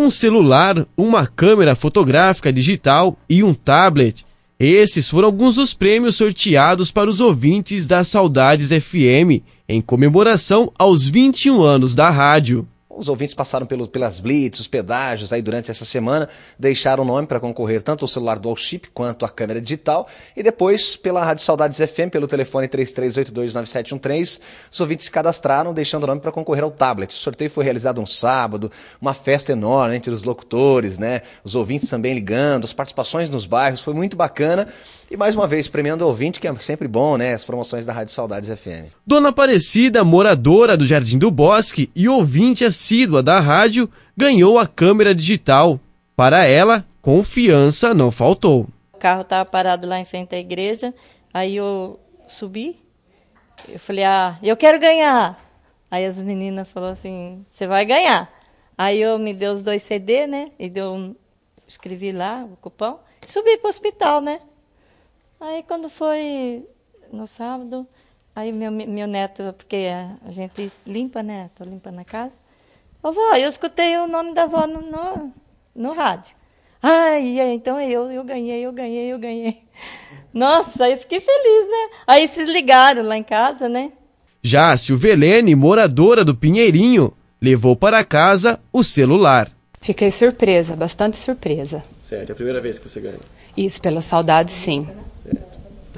um celular, uma câmera fotográfica digital e um tablet. Esses foram alguns dos prêmios sorteados para os ouvintes da Saudades FM, em comemoração aos 21 anos da rádio. Os ouvintes passaram pelo, pelas blitz, os pedágios aí durante essa semana, deixaram o nome para concorrer tanto o celular dual chip quanto a câmera digital. E depois, pela Rádio Saudades FM, pelo telefone 33829713, os ouvintes se cadastraram, deixando o nome para concorrer ao tablet. O sorteio foi realizado um sábado, uma festa enorme entre os locutores, né? Os ouvintes também ligando, as participações nos bairros, foi muito bacana. E mais uma vez, premiando o ouvinte, que é sempre bom, né? As promoções da Rádio Saudades FM. Dona Aparecida, moradora do Jardim do Bosque e ouvinte assídua da rádio, ganhou a câmera digital. Para ela, confiança não faltou. O carro estava parado lá em frente à igreja, aí eu subi, eu falei, ah, eu quero ganhar. Aí as meninas falaram assim, você vai ganhar. Aí eu me deu os dois CD, né? E deu, escrevi lá o cupom, subi para o hospital, né? Aí quando foi no sábado, aí meu, meu neto, porque a gente limpa, né? Tô limpando a casa. Ô vó, eu escutei o nome da vó no, no, no rádio. Ai, então eu, eu ganhei, eu ganhei, eu ganhei. Nossa, aí fiquei feliz, né? Aí se ligaram lá em casa, né? Já a Silvelene, moradora do Pinheirinho, levou para casa o celular. Fiquei surpresa, bastante surpresa. Certo, é a primeira vez que você ganha. Isso, pela saudade, sim.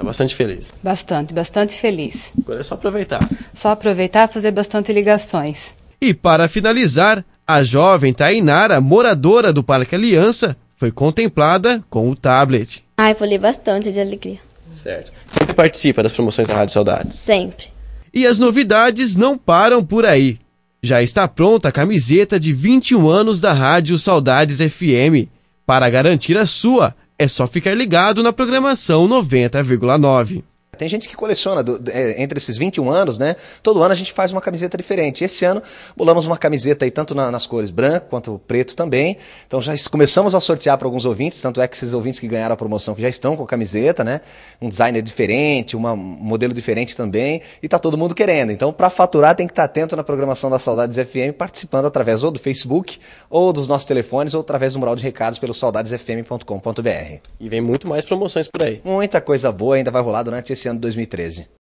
Está bastante feliz. Bastante, bastante feliz. Agora é só aproveitar. Só aproveitar e fazer bastante ligações. E para finalizar, a jovem Tainara, moradora do Parque Aliança, foi contemplada com o tablet. Ai, falei bastante de alegria. Certo. Sempre participa das promoções da Rádio Saudades Sempre. E as novidades não param por aí. Já está pronta a camiseta de 21 anos da Rádio Saudades FM. Para garantir a sua, é só ficar ligado na programação 90,9. Tem gente que coleciona do, é, entre esses 21 anos, né? Todo ano a gente faz uma camiseta diferente. Esse ano bolamos uma camiseta aí tanto na, nas cores branco quanto preto também. Então já começamos a sortear para alguns ouvintes, tanto é que esses ouvintes que ganharam a promoção que já estão com a camiseta, né? Um designer diferente, uma, um modelo diferente também, e tá todo mundo querendo. Então para faturar tem que estar tá atento na programação da Saudades FM, participando através ou do Facebook, ou dos nossos telefones, ou através do mural de recados pelo saudadesfm.com.br. E vem muito mais promoções por aí. Muita coisa boa ainda vai rolar durante esse ano de 2013